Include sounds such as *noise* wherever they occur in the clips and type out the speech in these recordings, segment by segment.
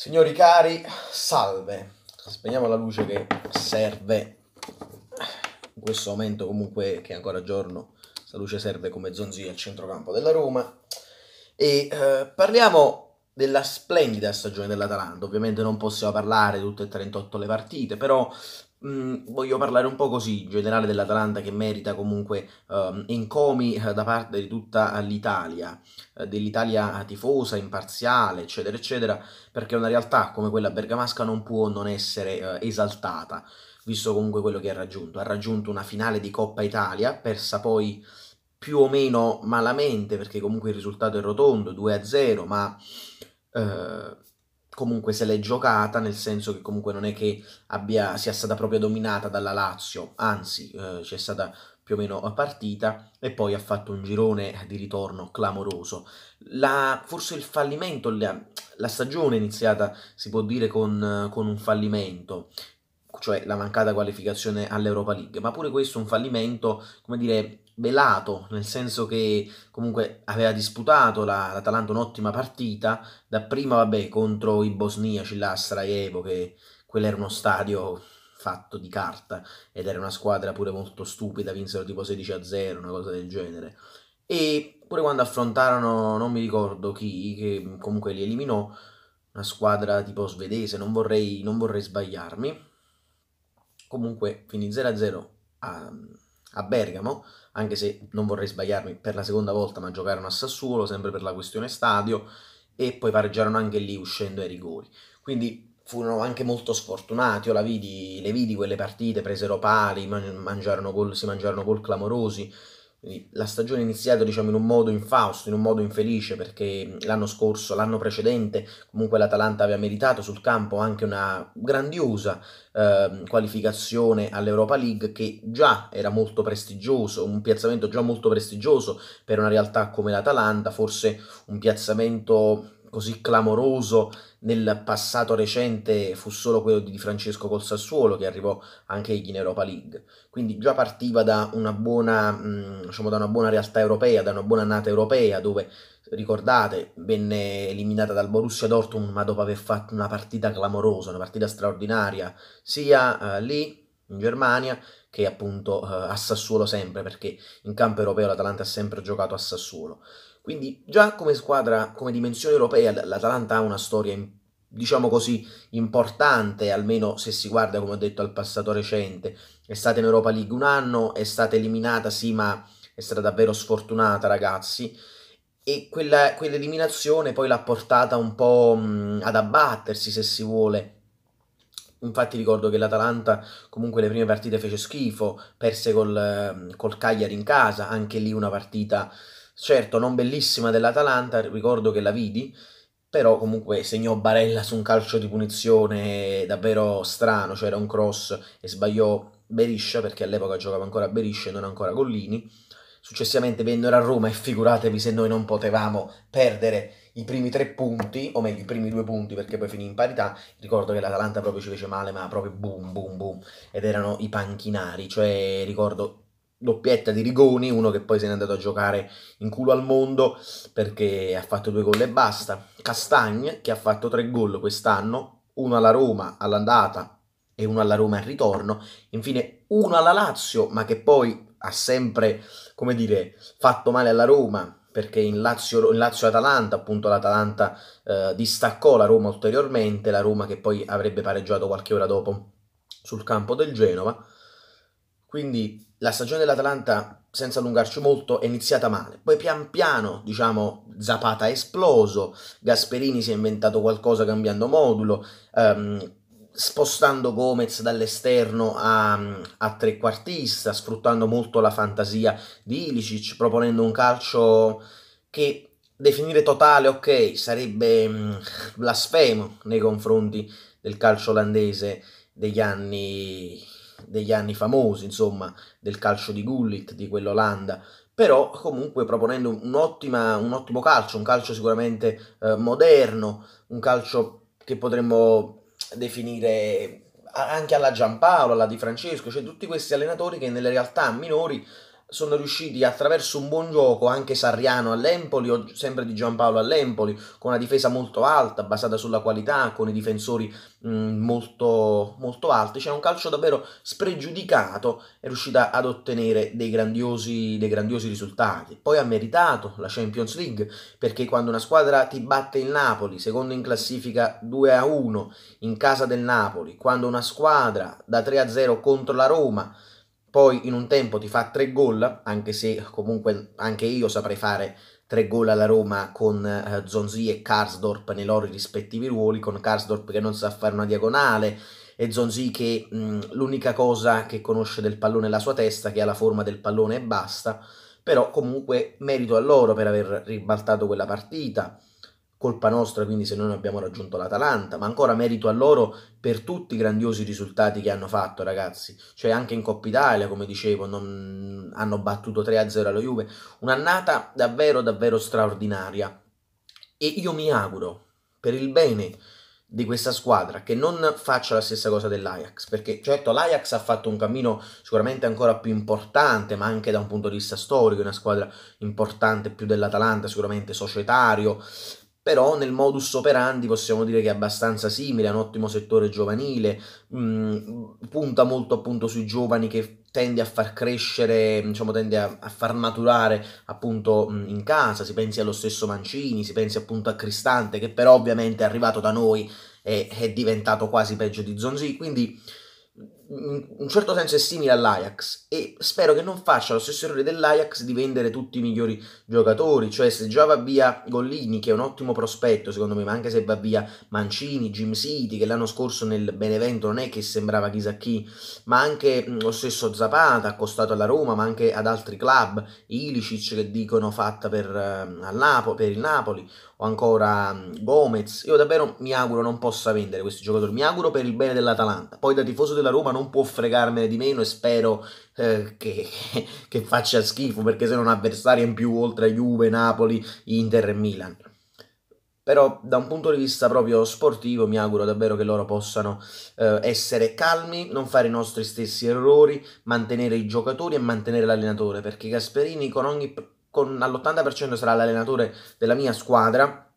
Signori cari, salve. Spegniamo la luce che serve in questo momento comunque che è ancora giorno. La luce serve come zonzia al centrocampo della Roma. E eh, parliamo della splendida stagione dell'Atalanta. Ovviamente non possiamo parlare di tutte e 38 le partite, però Mm, voglio parlare un po' così in generale dell'Atalanta che merita comunque um, encomi eh, da parte di tutta l'Italia, eh, dell'Italia tifosa, imparziale, eccetera, eccetera, perché una realtà come quella bergamasca non può non essere uh, esaltata, visto comunque quello che ha raggiunto. Ha raggiunto una finale di Coppa Italia, persa poi più o meno malamente, perché comunque il risultato è rotondo, 2-0, ma... Uh, comunque se l'è giocata, nel senso che comunque non è che abbia, sia stata proprio dominata dalla Lazio, anzi eh, c'è stata più o meno partita e poi ha fatto un girone di ritorno clamoroso. La, forse il fallimento, la, la stagione iniziata si può dire con, con un fallimento, cioè la mancata qualificazione all'Europa League, ma pure questo è un fallimento, come dire, velato, nel senso che comunque aveva disputato la, l'Atalanta un'ottima partita, dapprima vabbè contro i bosniaci, là Sarajevo, che quello era uno stadio fatto di carta ed era una squadra pure molto stupida, vinsero tipo 16 a 0, una cosa del genere. E pure quando affrontarono, non mi ricordo chi, che comunque li eliminò, una squadra tipo svedese, non vorrei, non vorrei sbagliarmi. Comunque finì 0 a 0 a a Bergamo, anche se non vorrei sbagliarmi per la seconda volta, ma giocarono a Sassuolo, sempre per la questione stadio, e poi pareggiarono anche lì uscendo ai rigori. Quindi furono anche molto sfortunati, io vidi, le vidi quelle partite, presero pali, mangiarono gol, si mangiarono gol clamorosi, quindi la stagione è iniziata diciamo, in un modo infausto, in un modo infelice, perché l'anno scorso, l'anno precedente, comunque l'Atalanta aveva meritato sul campo anche una grandiosa eh, qualificazione all'Europa League che già era molto prestigioso, un piazzamento già molto prestigioso per una realtà come l'Atalanta, forse un piazzamento così clamoroso nel passato recente fu solo quello di Francesco col Sassuolo che arrivò anche in Europa League. Quindi già partiva da una buona, mm, diciamo, da una buona realtà europea, da una buona nata europea dove ricordate, venne eliminata dal Borussia Dortmund, ma dopo aver fatto una partita clamorosa, una partita straordinaria, sia eh, lì in Germania che appunto eh, a Sassuolo sempre, perché in campo europeo l'Atalanta ha sempre giocato a Sassuolo. Quindi già come squadra, come dimensione europea, l'Atalanta ha una storia, diciamo così, importante, almeno se si guarda, come ho detto, al passato recente. È stata in Europa League un anno, è stata eliminata, sì, ma è stata davvero sfortunata, ragazzi. E quella, quell'eliminazione poi l'ha portata un po' mhmm, ad abbattersi, se si vuole, Infatti ricordo che l'Atalanta comunque le prime partite fece schifo, perse col, mhmm, col Cagliari in casa, anche lì una partita certo non bellissima dell'Atalanta, ricordo che la vidi, però comunque segnò Barella su un calcio di punizione davvero strano, cioè era un cross e sbagliò Beriscia perché all'epoca giocava ancora Beriscia e non ancora Collini. Successivamente vennero a Roma e figuratevi se noi non potevamo perdere i primi tre punti, o meglio i primi due punti perché poi finì in parità. Ricordo che l'Atalanta proprio ci fece male, ma proprio boom boom boom ed erano i panchinari, cioè ricordo doppietta di Rigoni, uno che poi se n'è andato a giocare in culo al mondo perché ha fatto due gol e basta. Castagne che ha fatto tre gol quest'anno, uno alla Roma all'andata e uno alla Roma al ritorno, infine uno alla Lazio, ma che poi ha sempre, come dire, fatto male alla Roma perché in Lazio, in Lazio Atalanta, appunto l'Atalanta eh, distaccò la Roma ulteriormente, la Roma che poi avrebbe pareggiato qualche ora dopo sul campo del Genova. Quindi la stagione dell'Atalanta, senza allungarci molto, è iniziata male. Poi pian piano, diciamo, Zapata è esploso, Gasperini si è inventato qualcosa cambiando modulo, ehm, spostando Gomez dall'esterno a, a trequartista, sfruttando molto la fantasia di Ilicic, proponendo un calcio che definire totale, ok, sarebbe mh, mm, blasfemo nei confronti del calcio olandese degli anni degli anni famosi, insomma, del calcio di Gullit, di quell'Olanda, però comunque proponendo un, ottimo calcio, un calcio sicuramente eh, moderno, un calcio che potremmo definire eh, anche alla Giampaolo, alla Di Francesco, cioè tutti questi allenatori che nelle realtà minori sono riusciti attraverso un buon gioco anche Sarriano all'Empoli sempre di Giampaolo all'Empoli con una difesa molto alta basata sulla qualità con i difensori mh, mm, molto, molto alti c'è un calcio davvero spregiudicato è riuscita ad ottenere dei grandiosi, dei grandiosi risultati poi ha meritato la Champions League perché quando una squadra ti batte il Napoli secondo in classifica 2 a 1 in casa del Napoli quando una squadra da 3 a 0 contro la Roma poi in un tempo ti fa tre gol, anche se comunque anche io saprei fare tre gol alla Roma con eh, Zonzi e Karsdorp nei loro rispettivi ruoli, con Karsdorp che non sa fare una diagonale e Zonzi che mh, mm, l'unica cosa che conosce del pallone è la sua testa, che ha la forma del pallone e basta, però comunque merito a loro per aver ribaltato quella partita. Colpa nostra quindi se noi non abbiamo raggiunto l'Atalanta, ma ancora merito a loro per tutti i grandiosi risultati che hanno fatto, ragazzi. Cioè anche in Coppa Italia, come dicevo, non... hanno battuto 3-0 allo Juve. Un'annata davvero, davvero straordinaria. E io mi auguro, per il bene di questa squadra che non faccia la stessa cosa dell'Ajax perché certo l'Ajax ha fatto un cammino sicuramente ancora più importante ma anche da un punto di vista storico una squadra importante più dell'Atalanta sicuramente societario però nel modus operandi possiamo dire che è abbastanza simile, ha un ottimo settore giovanile, mh, mm, punta molto appunto sui giovani che tende a far crescere, diciamo, tende a, a far maturare appunto mh, mm, in casa, si pensi allo stesso Mancini, si pensi appunto a Cristante che però ovviamente è arrivato da noi e è diventato quasi peggio di Zonzi, quindi in un certo senso è simile all'Ajax e spero che non faccia lo stesso errore dell'Ajax di vendere tutti i migliori giocatori, cioè se già va via Gollini che è un ottimo prospetto secondo me, ma anche se va via Mancini, Jim City che l'anno scorso nel Benevento non è che sembrava chissà chi, ma anche lo stesso Zapata accostato alla Roma, ma anche ad altri club, Ilicic che dicono fatta per, ehm, Napo- per il Napoli o ancora Gomez, io davvero mi auguro non possa vendere questi giocatori, mi auguro per il bene dell'Atalanta, poi da tifoso della Roma non non può fregarmene di meno e spero eh, che, *laughs* che faccia schifo perché se non avversaria in più oltre a Juve, Napoli, Inter e Milan però da un punto di vista proprio sportivo mi auguro davvero che loro possano eh, essere calmi, non fare i nostri stessi errori, mantenere i giocatori e mantenere l'allenatore, perché Gasperini con ogni, con, all'80% sarà l'allenatore della mia squadra,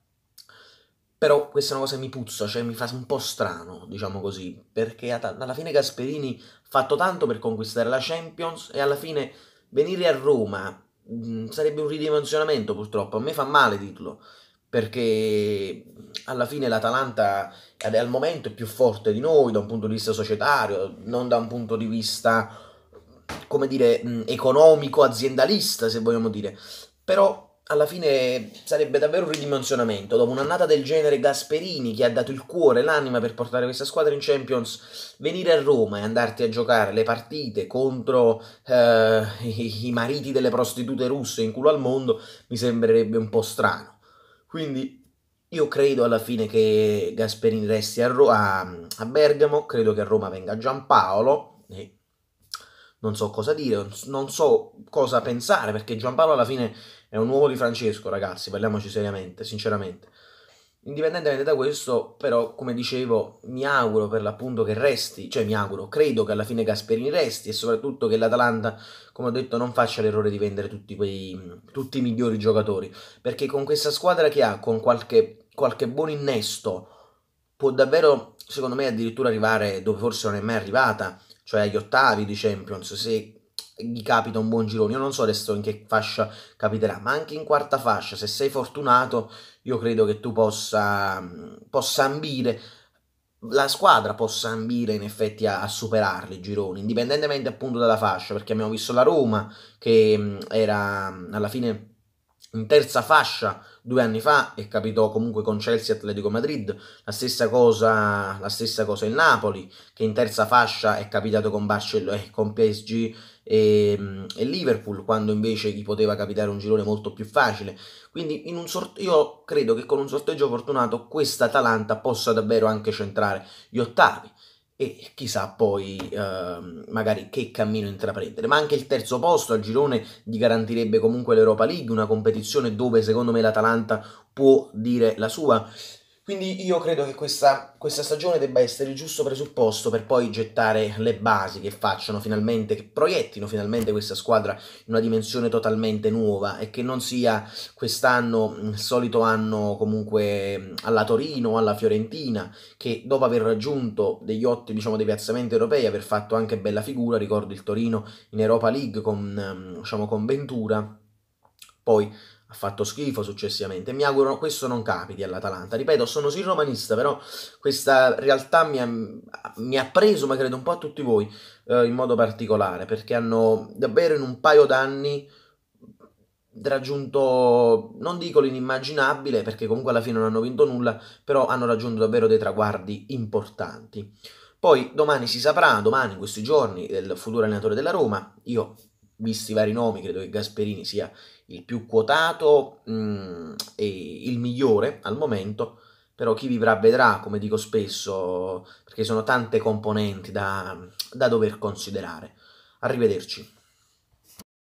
però questa è una cosa che mi puzza, cioè mi fa un po' strano, diciamo così, perché alla fine Gasperini ha fatto tanto per conquistare la Champions e alla fine venire a Roma mh, mm, sarebbe un ridimensionamento purtroppo, a me fa male dirlo, perché alla fine l'Atalanta al momento è più forte di noi da un punto di vista societario, non da un punto di vista, come dire, mm, economico, aziendalista, se vogliamo dire. Però alla fine sarebbe davvero un ridimensionamento. Dopo un'annata del genere Gasperini, che ha dato il cuore, e l'anima per portare questa squadra in Champions, venire a Roma e andarti a giocare le partite contro eh, i, i mariti delle prostitute russe in culo al mondo mi sembrerebbe un po' strano. Quindi io credo alla fine che Gasperini resti a, Ro- a, a Bergamo, credo che a Roma venga Giampaolo. E non so cosa dire, non so cosa pensare perché Giampaolo alla fine è un uovo di Francesco, ragazzi, parliamoci seriamente, sinceramente. Indipendentemente da questo, però, come dicevo, mi auguro per l'appunto che resti, cioè mi auguro, credo che alla fine Gasperini resti e soprattutto che l'Atalanta, come ho detto, non faccia l'errore di vendere tutti, quei, tutti i migliori giocatori, perché con questa squadra che ha, con qualche, qualche buon innesto, può davvero, secondo me, addirittura arrivare dove forse non è mai arrivata, cioè agli ottavi di Champions, se gli capita un buon girone. Io non so adesso in che fascia capiterà, ma anche in quarta fascia, se sei fortunato, io credo che tu possa, possa ambire la squadra possa ambire in effetti a, a, superarli i gironi, indipendentemente appunto dalla fascia, perché abbiamo visto la Roma che era alla fine in terza fascia due anni fa e capitò comunque con Chelsea e Atletico Madrid, la stessa cosa, la stessa cosa il Napoli che in terza fascia è capitato con, Barcell- eh, con PSG e, ehm, e Liverpool, quando invece gli poteva capitare un girone molto più facile. Quindi sort- io credo che con un sorteggio fortunato questa Atalanta possa davvero anche centrare gli ottavi e chissà poi eh, magari che cammino intraprendere. Ma anche il terzo posto al girone gli garantirebbe comunque l'Europa League, una competizione dove secondo me l'Atalanta può dire la sua. Quindi io credo che questa, questa, stagione debba essere il giusto presupposto per poi gettare le basi che facciano finalmente, che proiettino finalmente questa squadra in una dimensione totalmente nuova e che non sia quest'anno mm, il solito anno comunque mm, alla Torino, alla Fiorentina, che dopo aver raggiunto degli ottimi diciamo, dei piazzamenti europei, aver fatto anche bella figura, ricordo il Torino in Europa League con, mm, diciamo, con Ventura, poi ha fatto schifo successivamente. Mi auguro questo non capiti all'Atalanta. Ripeto, sono sì romanista, però questa realtà mi ha, mi ha preso, ma credo un po' a tutti voi, eh, in modo particolare, perché hanno davvero in un paio d'anni raggiunto, non dico l'inimmaginabile, perché comunque alla fine non hanno vinto nulla, però hanno raggiunto davvero dei traguardi importanti. Poi domani si saprà, domani, in questi giorni, il futuro allenatore della Roma. Io visti i vari nomi, credo che Gasperini sia il più quotato mh, mm, e il migliore al momento, però chi vivrà vedrà, come dico spesso, perché sono tante componenti da, da dover considerare. Arrivederci.